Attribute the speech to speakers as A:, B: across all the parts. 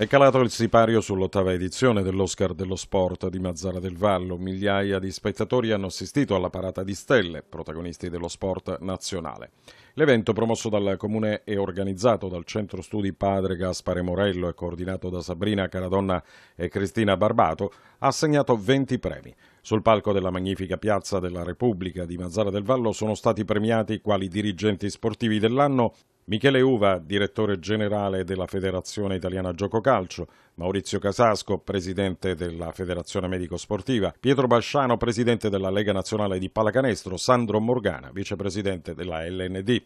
A: È calato il sipario sull'ottava edizione dell'Oscar dello Sport di Mazzara del Vallo. Migliaia di spettatori hanno assistito alla parata di stelle, protagonisti dello sport nazionale. L'evento, promosso dal Comune e organizzato dal Centro Studi Padre Gaspare Morello e coordinato da Sabrina Caradonna e Cristina Barbato, ha assegnato 20 premi. Sul palco della magnifica Piazza della Repubblica di Mazzara del Vallo sono stati premiati quali dirigenti sportivi dell'anno Michele Uva, direttore generale della Federazione Italiana Gioco Calcio, Maurizio Casasco, presidente della Federazione Medico Sportiva, Pietro Basciano, presidente della Lega Nazionale di Pallacanestro, Sandro Morgana, vicepresidente della LND.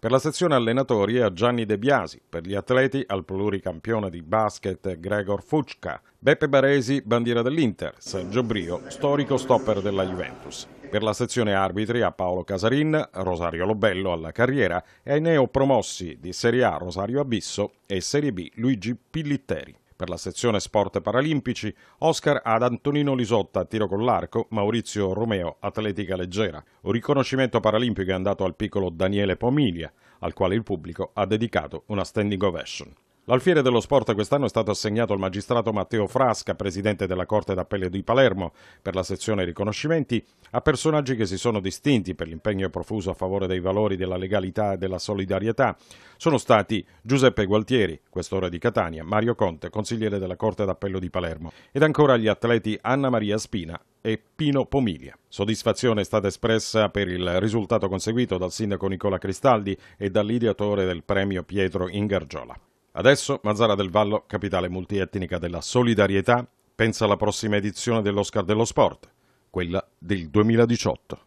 A: Per la sezione allenatori a Gianni De Biasi, per gli atleti al pluricampione di basket Gregor Fucca, Beppe Baresi, bandiera dell'Inter, Sergio Brio, storico stopper della Juventus. Per la sezione arbitri a Paolo Casarin, Rosario Lobello alla carriera e ai neopromossi di Serie A Rosario Abisso e Serie B Luigi Pillitteri. Per la sezione sport paralimpici, Oscar ad Antonino Lisotta a tiro con l'arco, Maurizio Romeo atletica leggera. Un riconoscimento paralimpico è andato al piccolo Daniele Pomiglia, al quale il pubblico ha dedicato una standing ovation. L'alfiere dello sport quest'anno è stato assegnato al magistrato Matteo Frasca, presidente della Corte d'Appello di Palermo, per la sezione riconoscimenti, a personaggi che si sono distinti per l'impegno profuso a favore dei valori della legalità e della solidarietà. Sono stati Giuseppe Gualtieri, questore di Catania, Mario Conte, consigliere della Corte d'Appello di Palermo, ed ancora gli atleti Anna Maria Spina e Pino Pomiglia. Soddisfazione è stata espressa per il risultato conseguito dal sindaco Nicola Cristaldi e dall'ideatore del premio Pietro Ingargiola. Adesso Mazzara del Vallo, capitale multietnica della solidarietà, pensa alla prossima edizione dell'Oscar dello Sport, quella del 2018.